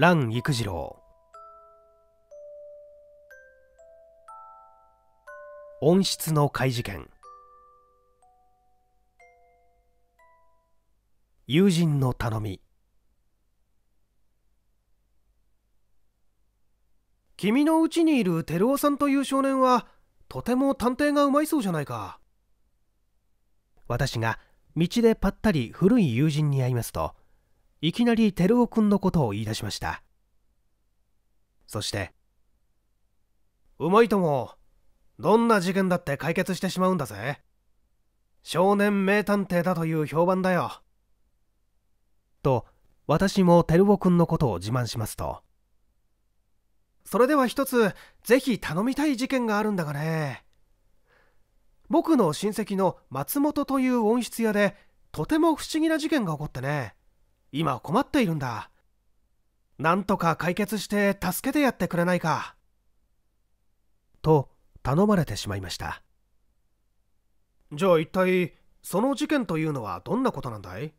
蘭育次郎温室の怪事件友人の頼み君のうちにいる照夫さんという少年はとても探偵がうまいそうじゃないか私が道でぱったり古い友人に会いますといきなり照夫君のことを言い出しましたそしてうまいともどんな事件だって解決してしまうんだぜ少年名探偵だという評判だよと私も照夫君のことを自慢しますとそれでは一つぜひ頼みたい事件があるんだがね僕の親戚の松本という温室屋でとても不思議な事件が起こってね今困っているんだなんとか解決して助けてやってくれないかと頼まれてしまいましたじゃあ一体その事件というのはどんなことなんだい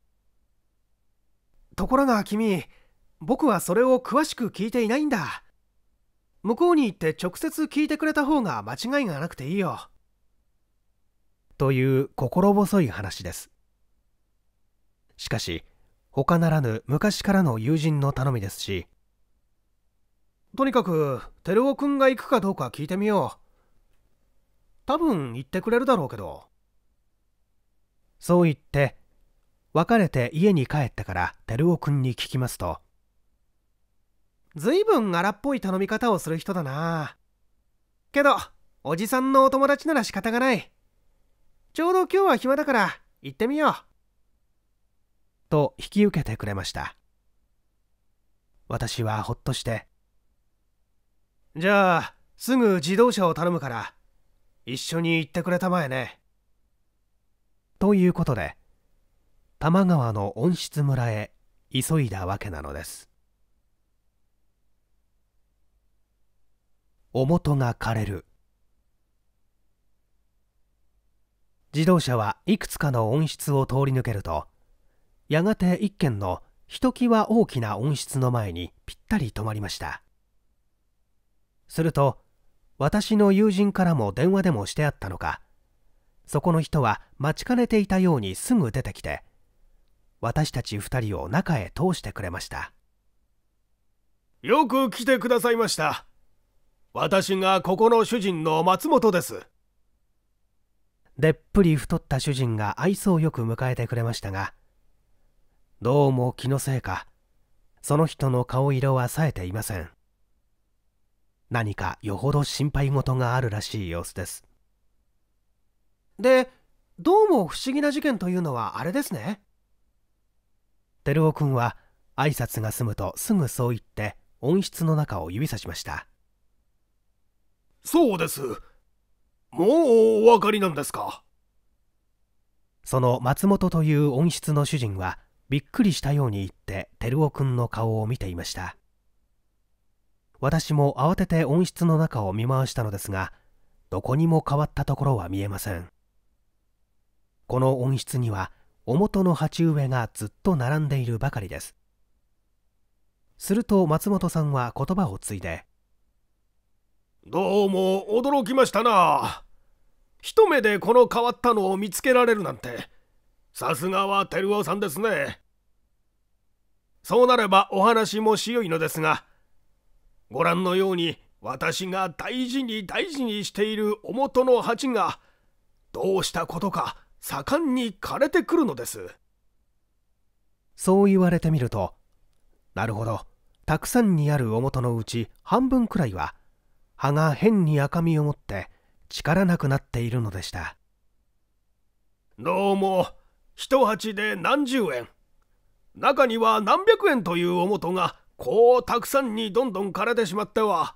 ところが君僕はそれを詳しく聞いていないんだ向こうに行って直接聞いてくれた方が間違いがなくていいよという心細い話ですしかし他ならぬ昔からの友人の頼みですしとにかく照夫君が行くかどうか聞いてみよう多分行ってくれるだろうけどそう言って別れて家に帰ってから照夫君に聞きますと随分荒っぽい頼み方をする人だなけどおじさんのお友達なら仕方がないちょうど今日は暇だから行ってみようと引き受けてくれました私はほっとしてじゃあすぐ自動車を頼むから一緒に行ってくれたまえねということで多摩川の温室村へ急いだわけなのですおもとが枯れる自動車はいくつかの温室を通り抜けるとやがて一軒のひときわ大きな温室の前にぴったり止まりましたすると私の友人からも電話でもしてあったのかそこの人は待ちかねていたようにすぐ出てきて私たち2人を中へ通してくれましたよく来てくださいました私がここの主人の松本ですでっぷり太った主人が愛想よく迎えてくれましたがどうも気のせいかその人の顔色は冴えていません何かよほど心配事があるらしい様子ですでどうも不思議な事件というのはあれですね照夫君は挨拶が済むとすぐそう言って温室の中を指さしましたそうですもうお分かりなんですかその松本という温室の主人はびっくりしたように言って照夫君の顔を見ていました私も慌てて温室の中を見回したのですがどこにも変わったところは見えませんこの温室にはお元の鉢植えがずっと並んでいるばかりですすると松本さんは言葉を継いで「どうも驚きましたな一目でこの変わったのを見つけられるなんてさすがは照夫さんですね。そうなればお話もしよいのですが、ご覧のように私が大事に大事にしているおもとの鉢が、どうしたことか盛んに枯れてくるのです。そう言われてみると、なるほど、たくさんにあるおもとのうち半分くらいは、葉が変に赤みを持って力なくなっているのでした。どうも一鉢で何十円中には何百円というおもとがこうたくさんにどんどん枯れてしまっては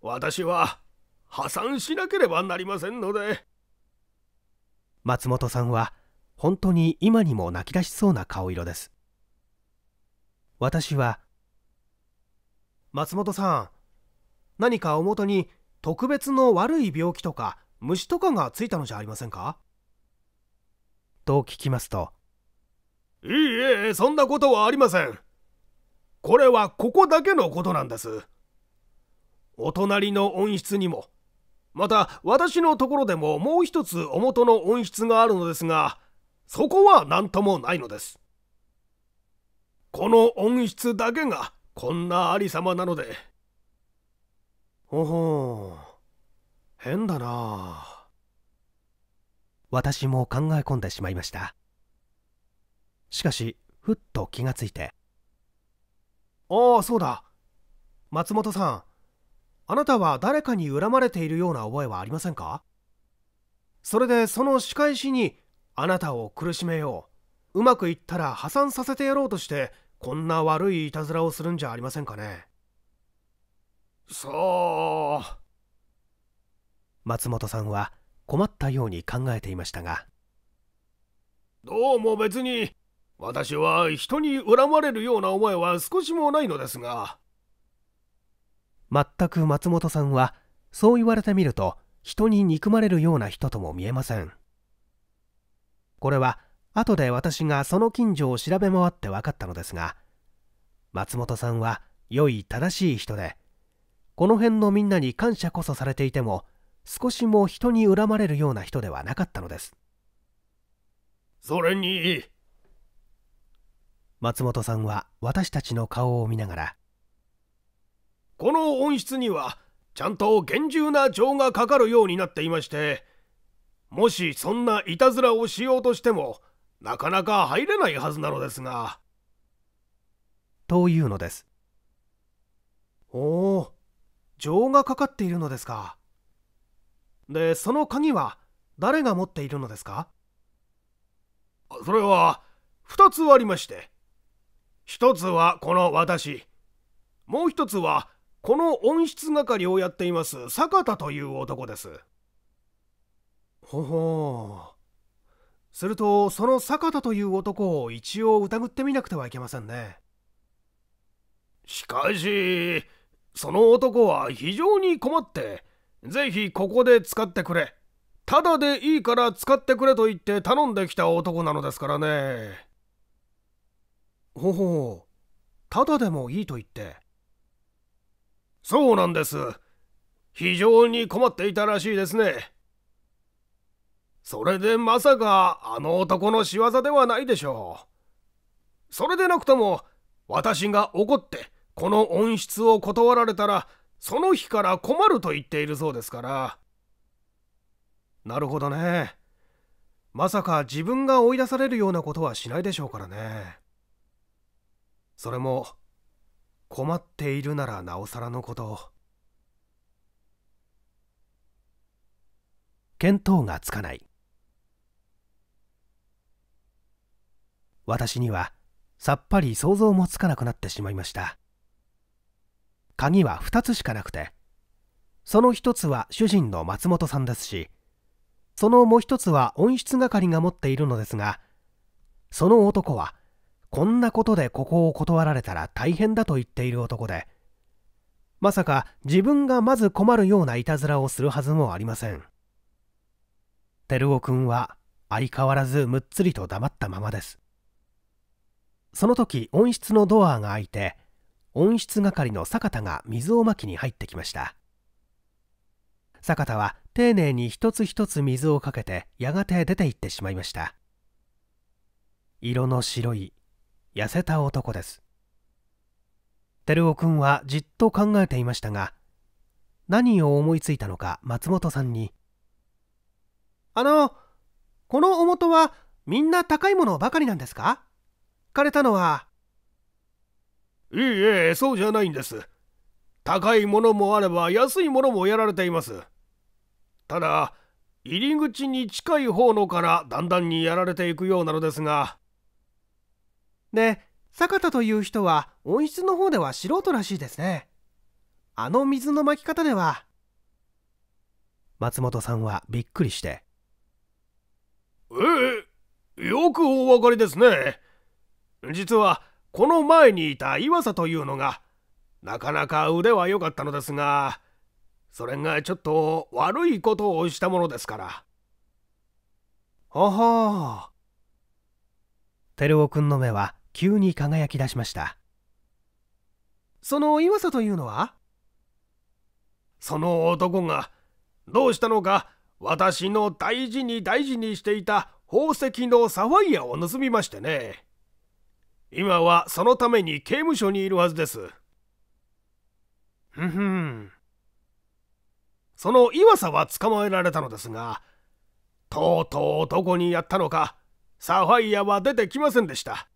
私は破産しなければなりませんので松本さんは本当に今にも泣き出しそうな顔色です私は松本さん何かおもとに特別の悪い病気とか虫とかがついたのじゃありませんかと聞きますと「いいえそんなことはありません。これはここだけのことなんです。お隣の温室にもまた私のところでももう一つお元の温室があるのですがそこは何ともないのです。この温室だけがこんなありさまなので。ほほう変だなあ。私も考え込んでしまいましたしかしふっと気がついてああそうだ松本さんあなたは誰かに恨まれているような覚えはありませんかそれでその仕返しにあなたを苦しめよううまくいったら破産させてやろうとしてこんな悪いいたずらをするんじゃありませんかねそう松本さんは困ったように考えていましたがどうも別に私は人に恨まれるような思いは少しもないのですが全く松本さんはそう言われてみると人に憎まれるような人とも見えませんこれは後で私がその近所を調べ回って分かったのですが松本さんは良い正しい人でこの辺のみんなに感謝こそされていても少しも人に恨まれるような人ではなかったのですそれに松本さんは私たちの顔を見ながらこの温室にはちゃんと厳重な情がかかるようになっていましてもしそんないたずらをしようとしてもなかなか入れないはずなのですが。というのです。おお情がかかっているのですか。でその鍵は誰が持っているのですかそれは2つありまして1つはこの私もう1つはこの音質係をやっています坂田という男ですほほうするとその坂田という男を一応疑ってみなくてはいけませんねしかしその男は非常に困ってぜひここで使ってくれ。ただでいいから使ってくれと言って頼んできた男なのですからね。ほほう、ただでもいいと言って。そうなんです。非常に困っていたらしいですね。それでまさかあの男の仕業ではないでしょう。それでなくとも私が怒ってこの温室を断られたらその日から困ると言っているそうですからなるほどねまさか自分が追い出されるようなことはしないでしょうからねそれも困っているならなおさらのこと見当がつかない私にはさっぱり想像もつかなくなってしまいました鍵は2つしかなくてその1つは主人の松本さんですしそのもう1つは温室係が持っているのですがその男はこんなことでここを断られたら大変だと言っている男でまさか自分がまず困るようないたずらをするはずもありません照夫君は相変わらずむっつりと黙ったままですその時温室のドアが開いて温室係の坂田が水をまきに入ってきました坂田は丁寧に一つ一つ水をかけてやがて出て行ってしまいました色の白い痩せた男です照夫君はじっと考えていましたが何を思いついたのか松本さんに「あのこのおもとはみんな高いものばかりなんですか?」枯れたのはいえいえ、そうじゃないんです。高いものもあれば安いものもやられています。ただ、入り口に近い方のからだんだんにやられていくようなのですが。で、坂田という人は温室の方では素人らしいですね。あの水の巻き方では。松本さんはびっくりして。ええ、よくお分かりですね。実は、この前にいた岩佐というのがなかなか腕は良かったのですがそれがちょっと悪いことをしたものですから。あはあ。照夫君の目は急に輝き出しました。その岩佐というのはその男がどうしたのか私の大事に大事にしていた宝石のサファイアを盗みましてね。今はそのために刑務所にいるはずですふふんその岩佐は捕まえられたのですがとうとうどこにやったのかサファイアは出てきませんでした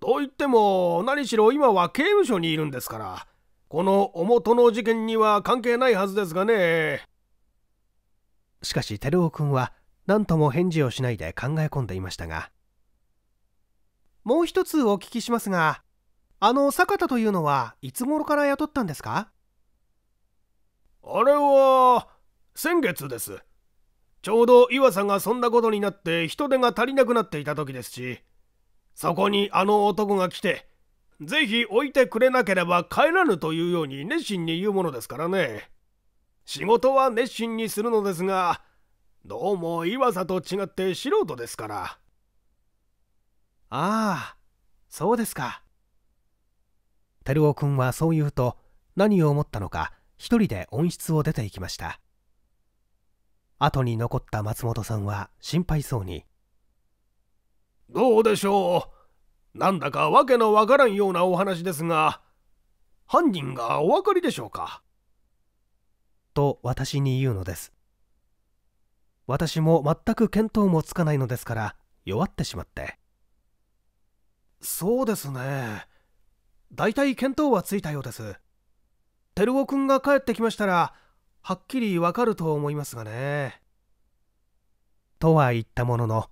といっても何しろ今は刑務所にいるんですからこの表の事件には関係ないはずですがねしかし照夫君は何とも返事をしないで考え込んでいましたがもう一つお聞きしますがあの坂田というのはいつ頃から雇ったんですかあれは先月ですちょうど岩佐がそんなことになって人手が足りなくなっていた時ですしそこにあの男が来てぜひ置いてくれなければ帰らぬというように熱心に言うものですからね仕事は熱心にするのですがどうも岩佐と違って素人ですから。ああそうですか照夫君はそう言うと何を思ったのか一人で温室を出て行きました後に残った松本さんは心配そうに「どうでしょうなんだか訳のわからんようなお話ですが犯人がお分かりでしょうか?」と私に言うのです私も全く見当もつかないのですから弱ってしまって。そうですね大体見当はついたようです照夫君が帰ってきましたらはっきりわかると思いますがねとは言ったものの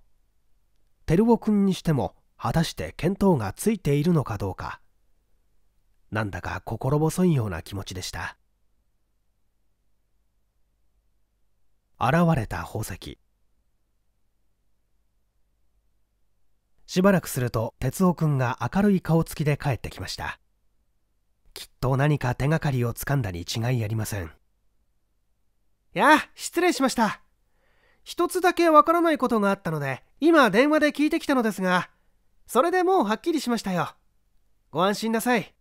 照夫君にしても果たして見当がついているのかどうかなんだか心細いような気持ちでした現れた宝石しばらくすると哲夫くんが明るい顔つきで帰ってきましたきっと何か手がかりをつかんだに違いありませんやあ失礼しました一つだけわからないことがあったので今電話で聞いてきたのですがそれでもうはっきりしましたよご安心なさい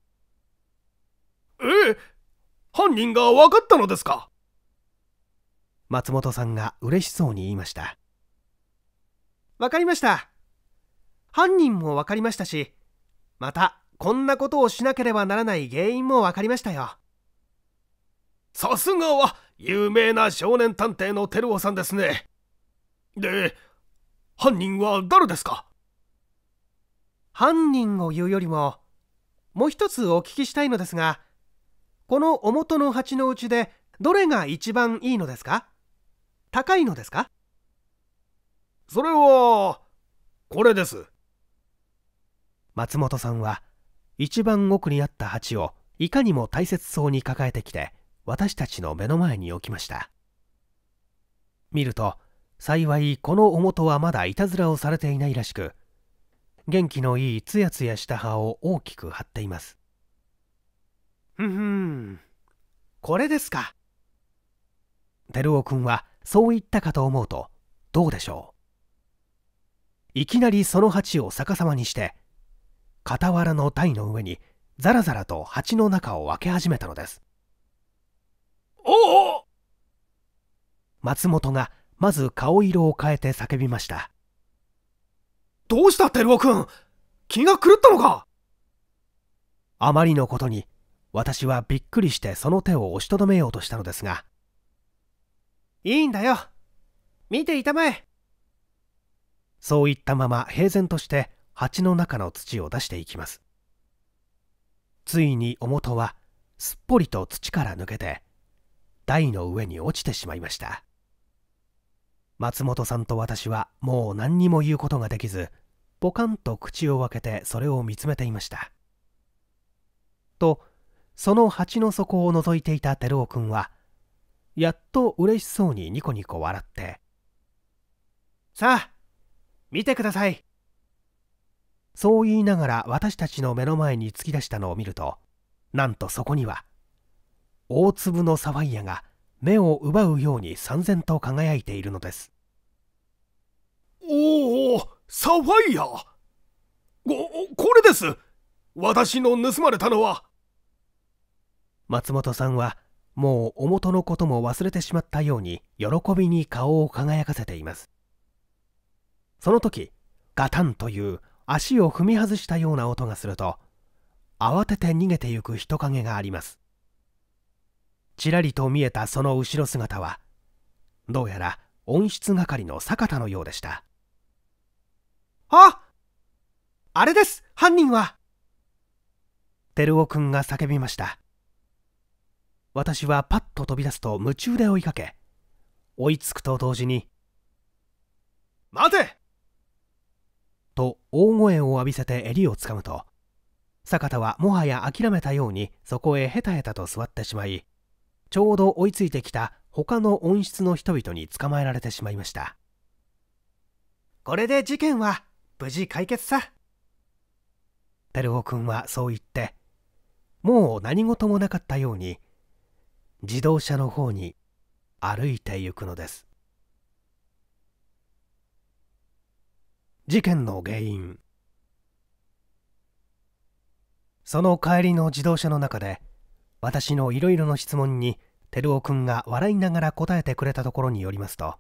ええ犯人が分かったのですか松本さんが嬉しそうに言いました分かりました犯人も分かりましたしまたこんなことをしなければならない原因も分かりましたよさすがは有名な少年探偵のテルオさんですねで犯人は誰ですか犯人を言うよりももう一つお聞きしたいのですがこのおもとの鉢のうちでどれが一番いいのですか高いのですかそれはこれです松本さんは一番奥にあった鉢をいかにも大切そうに抱えてきて私たちの目の前に置きました見ると幸いこのとはまだいたずらをされていないらしく元気のいいつやつやした葉を大きく張っていますふふんこれですか照夫君はそう言ったかと思うとどうでしょういきなりその鉢を逆さまにして傍らの鯛の上にザラザラと鉢の中を開け始めたのですおお松本がまず顔色を変えて叫びましたどうした照夫君気が狂ったのかあまりのことに私はびっくりしてその手を押しとどめようとしたのですがいいんだよ見ていたまえそう言ったまま平然として鉢の中の土を出していきますついに表はすっぽりと土から抜けて台の上に落ちてしまいました松本さんと私はもう何にも言うことができずポカンと口を開けてそれを見つめていましたとその鉢の底を覗いていた照夫君はやっと嬉しそうにニコニコ笑って「さあ見てくださいそう言いながら私たちの目の前に突き出したのを見るとなんとそこには大粒のサファイアが目を奪うように三然と輝いているのですおおサファイアここれです私の盗まれたのは松本さんはもうお元のことも忘れてしまったように喜びに顔を輝かせていますその時ガタンという足を踏み外したような音がすると慌てて逃げてゆく人影がありますちらりと見えたその後ろ姿はどうやら温室係の坂田のようでしたああれです犯人は照夫君が叫びました私はパッと飛び出すと夢中で追いかけ追いつくと同時に「待てと大声を浴びせて襟をつかむと坂田はもはや諦めたようにそこへヘタヘタと座ってしまいちょうど追いついてきた他の温室の人々に捕まえられてしまいましたこれで事件は無事解決さ照夫君はそう言ってもう何事もなかったように自動車の方に歩いて行くのです事件の原因その帰りの自動車の中で私のいろいろの質問に照夫君が笑いながら答えてくれたところによりますと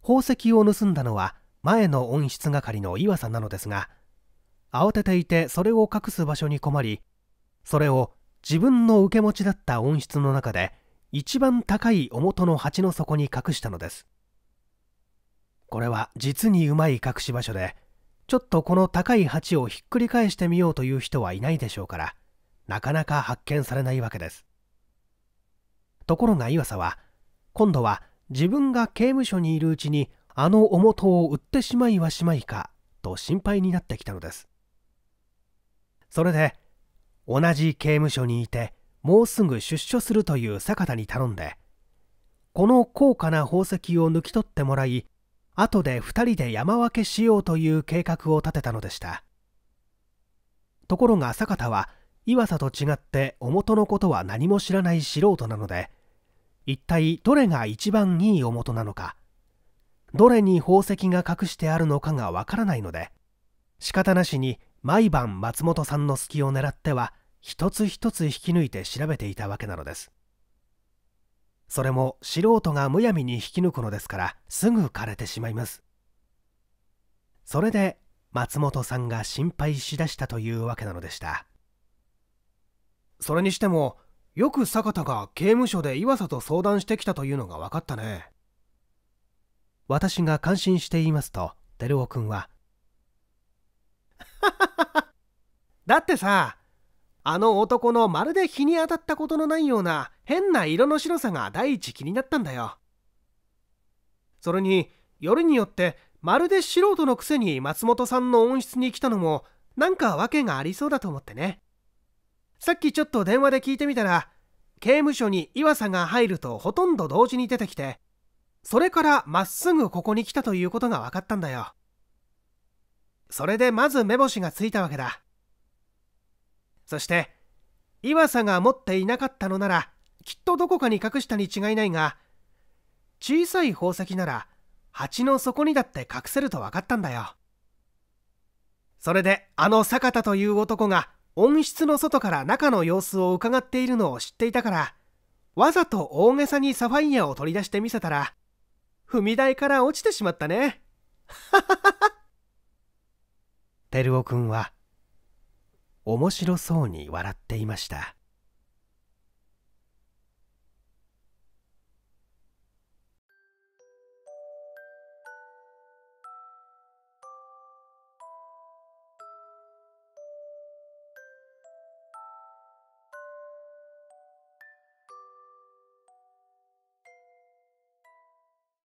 宝石を盗んだのは前の温室係の岩佐なのですが慌てていてそれを隠す場所に困りそれを自分の受け持ちだった温室の中で一番高い表の鉢の底に隠したのですこれは実にうまい隠し場所でちょっとこの高い鉢をひっくり返してみようという人はいないでしょうからなかなか発見されないわけですところが岩佐は今度は自分が刑務所にいるうちにあのおもとを売ってしまいはしまいかと心配になってきたのですそれで同じ刑務所にいてもうすぐ出所するという坂田に頼んでこの高価な宝石を抜き取ってもらい後で2人で山分けしようという計画を立てたのでしたところが坂田は岩佐と違っておもとのことは何も知らない素人なので一体どれが一番いいおもとなのかどれに宝石が隠してあるのかがわからないので仕方なしに毎晩松本さんの隙を狙っては一つ一つ引き抜いて調べていたわけなのですそれも素人がむやみに引き抜くのですからすぐ枯れてしまいますそれで松本さんが心配しだしたというわけなのでしたそれにしてもよく坂田が刑務所で岩佐と相談してきたというのが分かったね私が感心していますと照夫君はだってさあの男のまるで日に当たったことのないような変な色の白さが第一気になったんだよそれによりによってまるで素人のくせに松本さんの温室に来たのもなんか訳がありそうだと思ってねさっきちょっと電話で聞いてみたら刑務所に岩佐が入るとほとんど同時に出てきてそれからまっすぐここに来たということが分かったんだよそれでまず目星がついたわけだそして岩佐が持っていなかったのならきっとどこかに隠したに違いないが小さい宝石なら鉢の底にだって隠せると分かったんだよそれであの坂田という男が温室の外から中の様子を伺っているのを知っていたからわざと大げさにサファイアを取り出してみせたら踏み台から落ちてしまったね。テルオくんは面白そうに笑っていました